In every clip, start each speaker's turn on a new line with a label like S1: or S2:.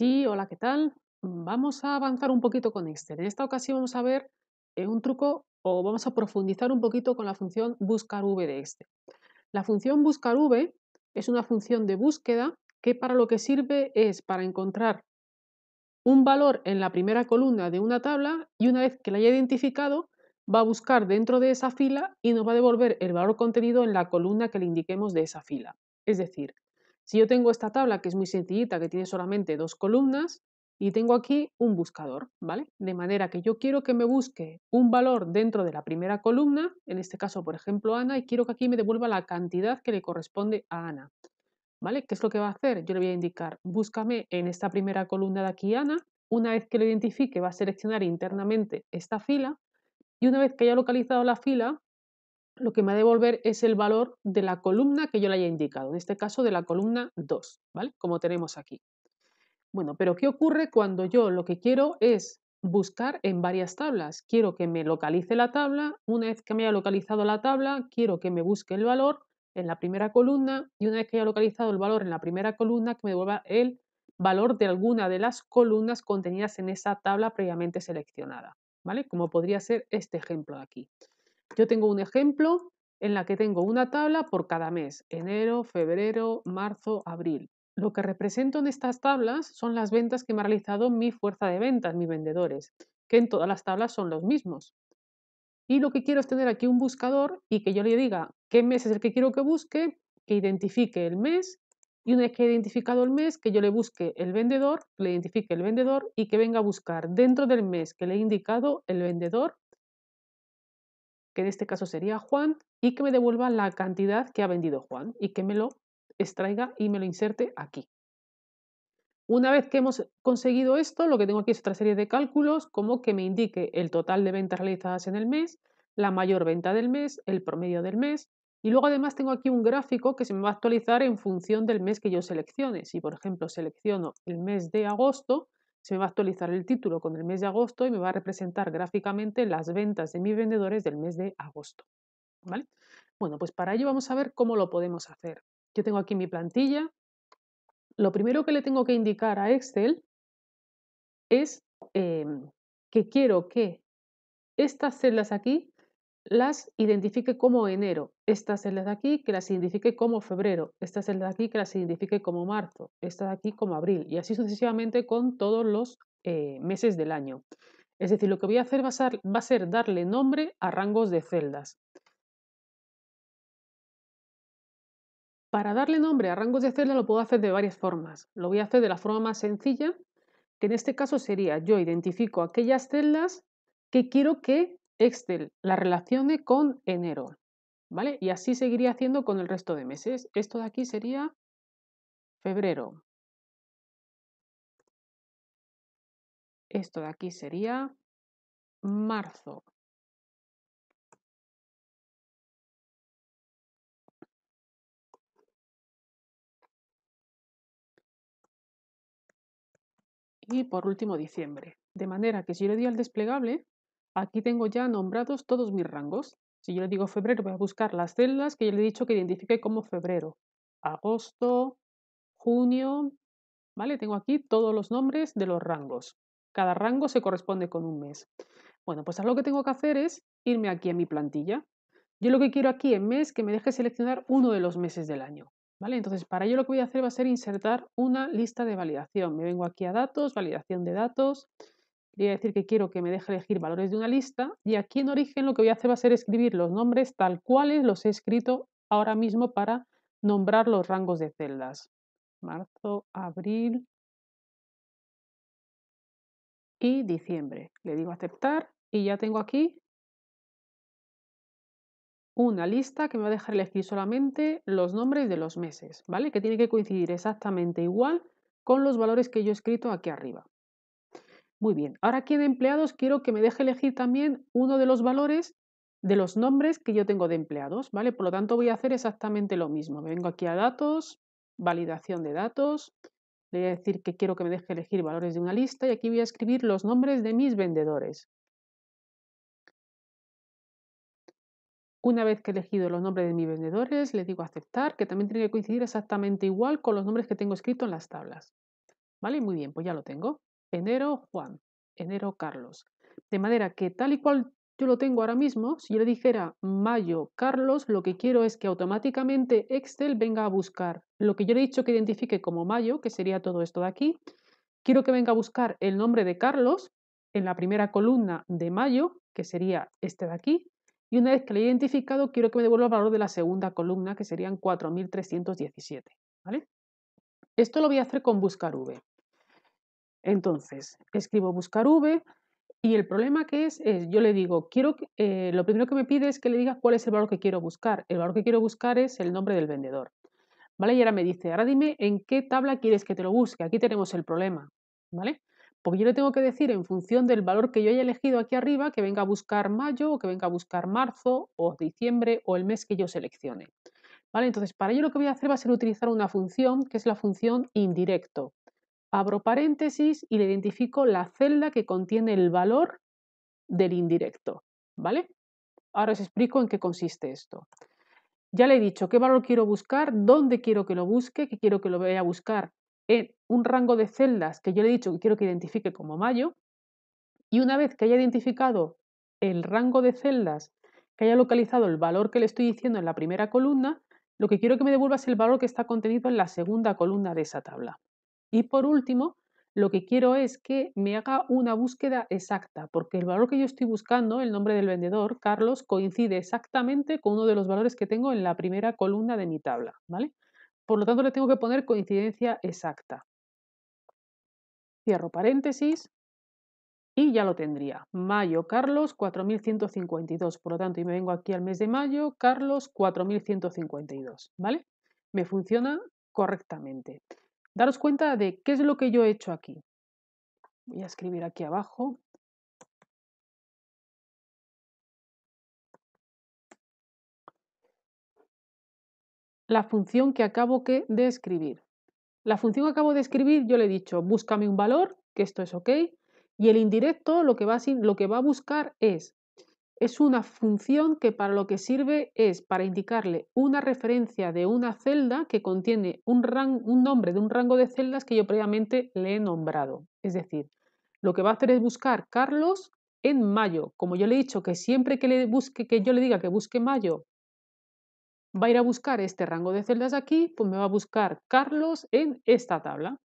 S1: Sí, hola, ¿qué tal? Mm, vamos a avanzar un poquito con Excel. En esta ocasión vamos a ver eh, un truco o vamos a profundizar un poquito con la función buscar v de Excel. La función buscar v es una función de búsqueda que para lo que sirve es para encontrar un valor en la primera columna de una tabla y una vez que la haya identificado va a buscar dentro de esa fila y nos va a devolver el valor contenido en la columna que le indiquemos de esa fila. Es decir, si yo tengo esta tabla que es muy sencillita, que tiene solamente dos columnas, y tengo aquí un buscador, ¿vale? De manera que yo quiero que me busque un valor dentro de la primera columna, en este caso, por ejemplo, Ana, y quiero que aquí me devuelva la cantidad que le corresponde a Ana. ¿Vale? ¿Qué es lo que va a hacer? Yo le voy a indicar, búscame en esta primera columna de aquí Ana. Una vez que lo identifique, va a seleccionar internamente esta fila. Y una vez que haya localizado la fila, lo que me va a devolver es el valor de la columna que yo le haya indicado, en este caso de la columna 2, ¿vale? Como tenemos aquí. Bueno, pero ¿qué ocurre cuando yo lo que quiero es buscar en varias tablas? Quiero que me localice la tabla, una vez que me haya localizado la tabla, quiero que me busque el valor en la primera columna y una vez que haya localizado el valor en la primera columna, que me devuelva el valor de alguna de las columnas contenidas en esa tabla previamente seleccionada, ¿vale? Como podría ser este ejemplo de aquí. Yo tengo un ejemplo en la que tengo una tabla por cada mes, enero, febrero, marzo, abril. Lo que represento en estas tablas son las ventas que me ha realizado mi fuerza de ventas, mis vendedores, que en todas las tablas son los mismos. Y lo que quiero es tener aquí un buscador y que yo le diga qué mes es el que quiero que busque, que identifique el mes y una vez que he identificado el mes, que yo le busque el vendedor, le identifique el vendedor y que venga a buscar dentro del mes que le he indicado el vendedor en este caso sería Juan, y que me devuelva la cantidad que ha vendido Juan y que me lo extraiga y me lo inserte aquí. Una vez que hemos conseguido esto, lo que tengo aquí es otra serie de cálculos, como que me indique el total de ventas realizadas en el mes, la mayor venta del mes, el promedio del mes, y luego además tengo aquí un gráfico que se me va a actualizar en función del mes que yo seleccione. Si por ejemplo selecciono el mes de agosto, se me va a actualizar el título con el mes de agosto y me va a representar gráficamente las ventas de mis vendedores del mes de agosto. ¿Vale? Bueno, pues para ello vamos a ver cómo lo podemos hacer. Yo tengo aquí mi plantilla. Lo primero que le tengo que indicar a Excel es em, que quiero que estas celdas aquí las identifique como enero, estas celdas de aquí que las identifique como febrero, esta celda de aquí que las identifique como marzo, esta de aquí como abril y así sucesivamente con todos los eh, meses del año. Es decir, lo que voy a hacer va a ser darle nombre a rangos de celdas. Para darle nombre a rangos de celdas lo puedo hacer de varias formas. Lo voy a hacer de la forma más sencilla, que en este caso sería yo identifico aquellas celdas que quiero que Excel la relacione con enero, ¿vale? Y así seguiría haciendo
S2: con el resto de meses. Esto de aquí sería febrero. Esto de aquí sería marzo. Y por último, diciembre. De manera que si yo le doy al desplegable,
S1: Aquí tengo ya nombrados todos mis rangos. Si yo le digo febrero, voy a buscar las celdas que ya le he dicho que identifique como febrero. Agosto, junio, ¿vale? Tengo aquí todos los nombres de los rangos. Cada rango se corresponde con un mes. Bueno, pues lo que tengo que hacer es irme aquí a mi plantilla. Yo lo que quiero aquí en mes que me deje seleccionar uno de los meses del año. ¿Vale? Entonces, para ello lo que voy a hacer va a ser insertar una lista de validación. Me vengo aquí a datos, validación de datos, le voy a decir que quiero que me deje elegir valores de una lista y aquí en origen lo que voy a hacer va a ser escribir los nombres tal cuales los he escrito ahora
S2: mismo para nombrar los rangos de celdas. Marzo, abril y diciembre. Le digo aceptar y ya tengo aquí una lista que me va a dejar elegir
S1: solamente los nombres de los meses, ¿vale? Que tiene que coincidir exactamente igual con los valores que yo he escrito aquí arriba. Muy bien, ahora aquí en empleados quiero que me deje elegir también uno de los valores de los nombres que yo tengo de empleados, ¿vale? Por lo tanto voy a hacer exactamente lo mismo. vengo aquí a datos, validación de datos, le voy a decir que quiero que me deje elegir valores de una lista y aquí voy a escribir los nombres de mis vendedores. Una vez que he elegido los nombres de mis vendedores, le digo aceptar, que también tiene que coincidir exactamente igual con los nombres que tengo escrito en las tablas. ¿Vale? Muy bien, pues ya lo tengo enero Juan, enero Carlos. De manera que tal y cual yo lo tengo ahora mismo, si yo le dijera mayo Carlos, lo que quiero es que automáticamente Excel venga a buscar lo que yo le he dicho que identifique como mayo, que sería todo esto de aquí. Quiero que venga a buscar el nombre de Carlos en la primera columna de mayo, que sería este de aquí. Y una vez que lo he identificado, quiero que me devuelva el valor de la segunda columna, que serían 4.317. ¿vale? Esto lo voy a hacer con buscar V. Entonces, escribo buscar V y el problema que es, es yo le digo, quiero, eh, lo primero que me pide es que le diga cuál es el valor que quiero buscar. El valor que quiero buscar es el nombre del vendedor. ¿Vale? Y ahora me dice, ahora dime en qué tabla quieres que te lo busque. Aquí tenemos el problema, ¿vale? Porque yo le tengo que decir en función del valor que yo haya elegido aquí arriba que venga a buscar mayo o que venga a buscar marzo o diciembre o el mes que yo seleccione. ¿Vale? Entonces, para ello lo que voy a hacer va a ser utilizar una función que es la función indirecto abro paréntesis y le identifico la celda que contiene el valor del indirecto, ¿vale? Ahora os explico en qué consiste esto. Ya le he dicho qué valor quiero buscar, dónde quiero que lo busque, que quiero que lo vaya a buscar en un rango de celdas que yo le he dicho que quiero que identifique como mayo. Y una vez que haya identificado el rango de celdas, que haya localizado el valor que le estoy diciendo en la primera columna, lo que quiero que me devuelva es el valor que está contenido en la segunda columna de esa tabla. Y por último, lo que quiero es que me haga una búsqueda exacta, porque el valor que yo estoy buscando, el nombre del vendedor, Carlos, coincide exactamente con uno de los valores que tengo en la primera columna de mi tabla, ¿vale? Por lo tanto, le tengo que poner coincidencia exacta. Cierro paréntesis y ya lo tendría. Mayo, Carlos, 4152. Por lo tanto, y me vengo aquí al mes de mayo, Carlos, 4152, ¿vale? Me funciona correctamente daros cuenta de qué es lo que
S2: yo he hecho aquí. Voy a escribir aquí abajo. La función que acabo de escribir. La función que acabo de escribir, yo le he dicho,
S1: búscame un valor, que esto es OK, y el indirecto lo que va lo que va a buscar es es una función que para lo que sirve es para indicarle una referencia de una celda que contiene un, nombre de un rango de celdas que yo previamente le he nombrado. Es decir, lo que va a hacer es buscar Carlos en mayo. Como yo le he dicho que siempre que, le busque, que yo le diga que busque mayo, va a ir a buscar este rango de celdas aquí, pues me va a buscar Carlos en esta tabla.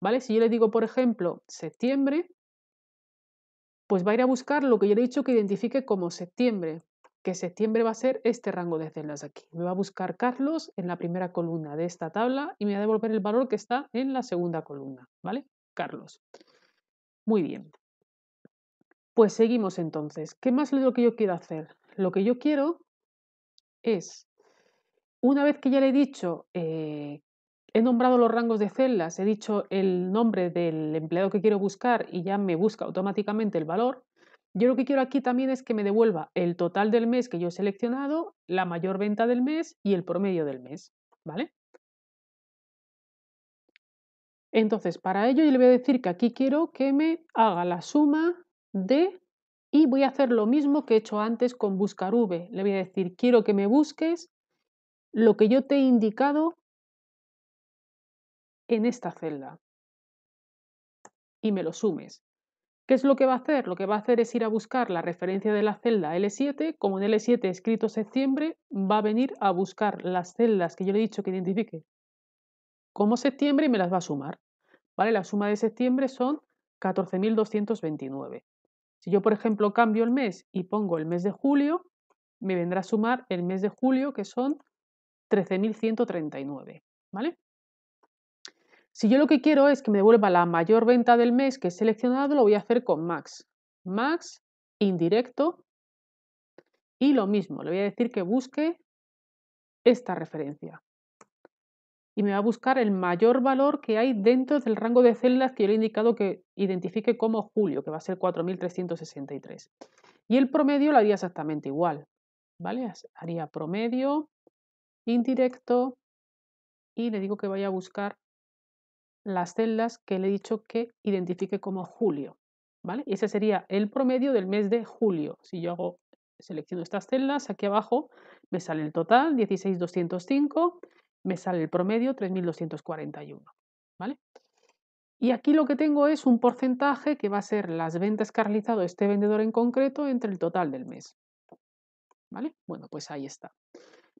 S1: ¿Vale? Si yo le digo, por ejemplo, septiembre, pues va a ir a buscar lo que yo le he dicho que identifique como septiembre, que septiembre va a ser este rango de celdas aquí. Me va a buscar Carlos en la primera columna de esta tabla y me va a devolver el valor que está en la segunda columna,
S2: ¿vale? Carlos.
S1: Muy bien. Pues seguimos entonces. ¿Qué más es lo que yo quiero hacer? Lo que yo quiero es, una vez que ya le he dicho eh, he nombrado los rangos de celdas, he dicho el nombre del empleado que quiero buscar y ya me busca automáticamente el valor. Yo lo que quiero aquí también es que me devuelva el total del mes que yo he seleccionado, la mayor venta del mes y el promedio
S2: del mes, ¿vale? Entonces, para ello yo le voy a decir que aquí quiero que me haga la suma de y voy a hacer
S1: lo mismo que he hecho antes con buscar V. Le voy a decir, quiero que me busques lo
S2: que yo te he indicado en esta celda y me lo sumes. ¿Qué es lo que va a hacer? Lo que va a hacer es ir a buscar la
S1: referencia de la celda L7. Como en L7 he escrito septiembre, va a venir a buscar las celdas que yo le he dicho que identifique como septiembre y me las va a sumar. ¿Vale? La suma de septiembre son 14.229. Si yo, por ejemplo, cambio el mes y pongo el mes de julio, me vendrá a sumar el mes de julio, que son 13.139. ¿Vale? Si yo lo que quiero es que me devuelva la mayor venta del mes que he seleccionado, lo voy a hacer con max. Max, indirecto. Y lo mismo, le voy a decir que busque esta referencia. Y me va a buscar el mayor valor que hay dentro del rango de celdas que yo le he indicado que identifique como julio, que va a ser 4.363. Y el promedio lo haría exactamente igual. ¿Vale? Haría promedio, indirecto, y le digo que vaya a buscar las celdas que le he dicho que identifique como julio. ¿vale? Ese sería el promedio del mes de julio. Si yo hago, selecciono estas celdas, aquí abajo me sale el total, 16,205, me sale el promedio, 3,241. ¿vale? Y aquí lo que tengo es un porcentaje que va a ser las ventas que ha realizado este vendedor en concreto entre el total del mes. ¿Vale? Bueno, pues ahí está.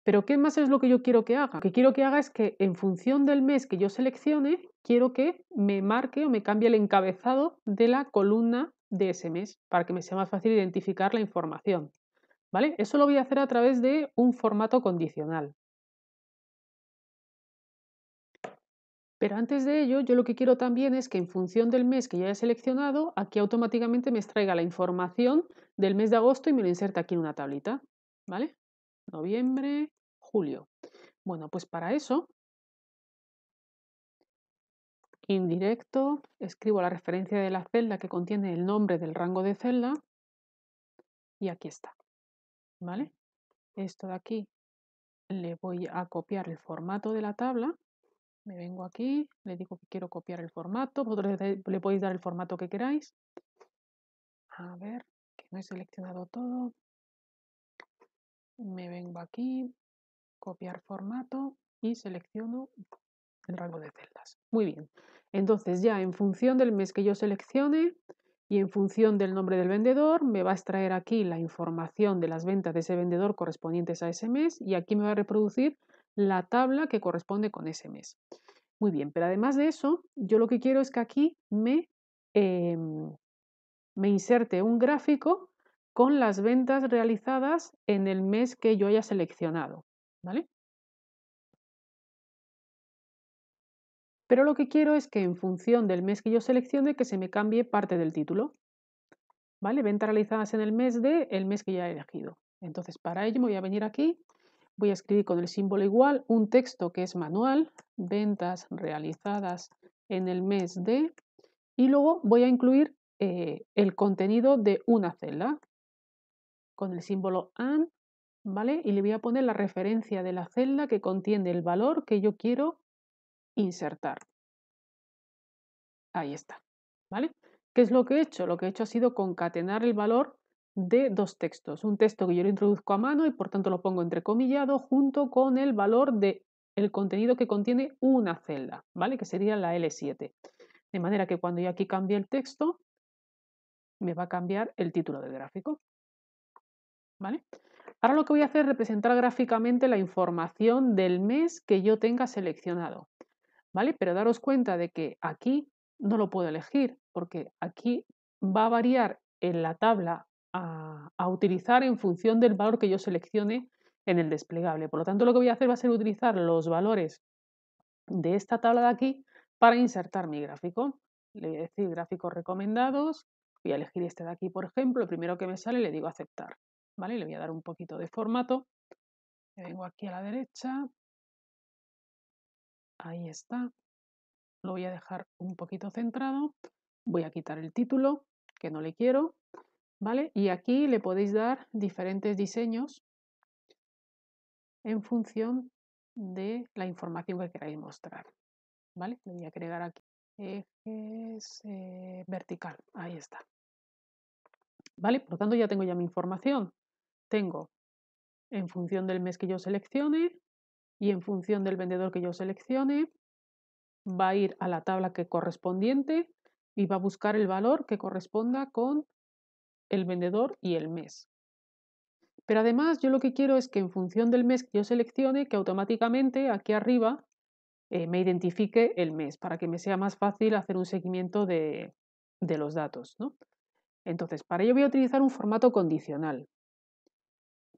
S1: Pero ¿qué más es lo que yo quiero que haga? Lo que quiero que haga es que en función del mes que yo seleccione, quiero que me marque o me cambie el encabezado de la columna de ese mes para que me sea más fácil identificar la información. ¿Vale? Eso lo voy a hacer a través de un formato condicional. Pero antes de ello, yo lo que quiero también es que en función del mes que ya he seleccionado, aquí automáticamente me extraiga la información del mes de agosto y me lo inserta aquí en una tablita. ¿Vale? Noviembre, julio. Bueno, pues para eso indirecto, escribo la referencia de la celda que contiene el nombre del rango de celda y aquí está. ¿Vale? Esto de aquí le voy a copiar el formato de la tabla. Me vengo aquí, le digo que quiero copiar el formato.
S2: Vosotros le podéis dar el formato que queráis. A ver, que no he seleccionado todo. Me vengo aquí, copiar formato y selecciono el rango de celdas. Muy bien. Entonces ya
S1: en función del mes que yo seleccione y en función del nombre del vendedor, me va a extraer aquí la información de las ventas de ese vendedor correspondientes a ese mes y aquí me va a reproducir la tabla que corresponde con ese mes. Muy bien, pero además de eso, yo lo que quiero es que aquí me, em, me inserte un gráfico con las ventas realizadas en el mes que yo haya seleccionado. ¿vale? pero lo que quiero es que en función del mes que yo seleccione que se me cambie parte del título. ¿Vale? Ventas realizadas en el mes de el mes que ya he elegido. Entonces, para ello me voy a venir aquí, voy a escribir con el símbolo igual un texto que es manual, ventas realizadas en el mes de, y luego voy a incluir eh, el contenido de una celda con el símbolo AND, ¿vale? Y le voy a poner la referencia de la celda que contiene el valor que yo quiero insertar. Ahí está. ¿Vale? ¿Qué es lo que he hecho? Lo que he hecho ha sido concatenar el valor de dos textos. Un texto que yo lo introduzco a mano y por tanto lo pongo entrecomillado junto con el valor del el contenido que contiene una celda, ¿vale? Que sería la L7. De manera que cuando yo aquí cambie el texto, me va a cambiar el título del gráfico. ¿Vale? Ahora lo que voy a hacer es representar gráficamente la información del mes que yo tenga seleccionado. Pero daros cuenta de que aquí no lo puedo elegir, porque aquí va a variar en la tabla a, utilizar en función del valor que yo seleccione en el desplegable. Por lo tanto, lo que voy a hacer va a ser utilizar los valores de esta tabla de aquí para insertar mi gráfico. Le voy a decir gráficos recomendados, voy a elegir este de aquí, por ejemplo, el primero que me sale le digo
S2: aceptar, ¿vale? Le voy a dar un poquito de formato, vengo aquí a la derecha, Ahí está. Lo voy a dejar un poquito centrado. Voy a quitar el título, que no le quiero. ¿Vale? Y aquí le
S1: podéis dar diferentes diseños en función de la información que queráis mostrar. ¿Vale? voy a agregar aquí ejes eh, vertical. Ahí está. ¿Vale? Por lo tanto, ya tengo ya mi información. Tengo en función del mes que yo seleccione, y en función del vendedor que yo seleccione, va a ir a la tabla que correspondiente y va a buscar el valor que corresponda con el vendedor y el mes. Pero además yo lo que quiero es que en función del mes que yo seleccione, que automáticamente aquí arriba eh, me identifique el mes para que me sea más fácil hacer un seguimiento de, los datos. Entonces, para ello voy a utilizar un formato condicional.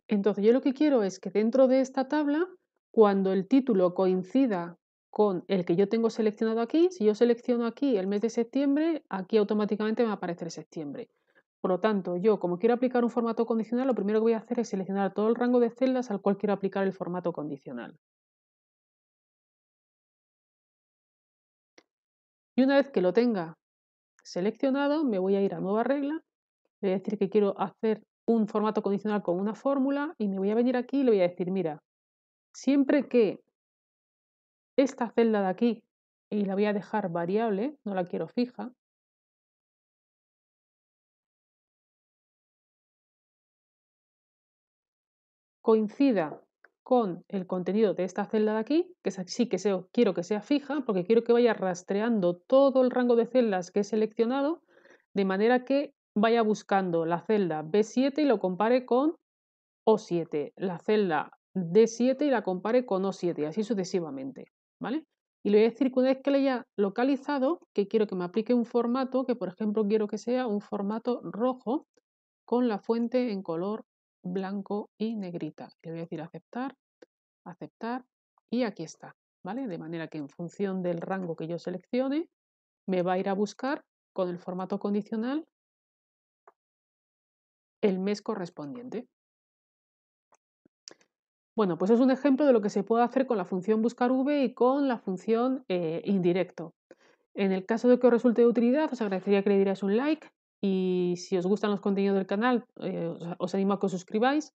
S1: Entonces, yo lo que quiero es que dentro de esta tabla cuando el título coincida con el que yo tengo seleccionado aquí, si yo selecciono aquí el mes de septiembre, aquí automáticamente me va a aparecer septiembre. Por lo tanto, yo como quiero aplicar un formato
S2: condicional, lo primero que voy a hacer es seleccionar todo el rango de celdas al cual quiero aplicar el formato condicional. Y una vez que lo tenga seleccionado, me voy a ir a nueva regla, le voy a decir que quiero hacer
S1: un formato condicional con una fórmula y me voy a venir aquí y le voy a decir, mira, siempre que
S2: esta celda de aquí, y la voy a dejar variable, no la quiero fija, coincida con el contenido de esta
S1: celda de aquí, que sí que quiero que sea fija, porque quiero que vaya rastreando todo el rango de celdas que he seleccionado, de manera que vaya buscando la celda B7 y lo compare con O7, la celda D7 y la compare con O7 así sucesivamente, ¿vale? Y le voy a decir que una vez que le haya localizado, que quiero que me aplique un formato, que por ejemplo quiero que sea un formato rojo con la fuente en color blanco y negrita. Le voy a decir aceptar, aceptar y aquí está, ¿vale? De manera que en función del rango que yo seleccione, me va a ir a
S2: buscar con el formato condicional el mes correspondiente. Bueno, pues es un ejemplo de lo que se puede hacer
S1: con la función buscar v y con la función eh, indirecto. En el caso de que os resulte de utilidad, os agradecería que le dierais un like y si os gustan los contenidos del canal, eh, os animo a que os suscribáis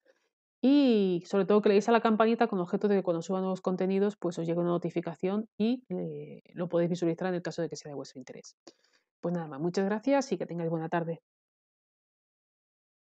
S1: y sobre todo que le a la campanita con objeto de que cuando suba nuevos contenidos, pues os llegue una notificación y eh, lo podéis visualizar en el caso de que sea de vuestro interés. Pues nada más, muchas gracias y que tengáis buena tarde.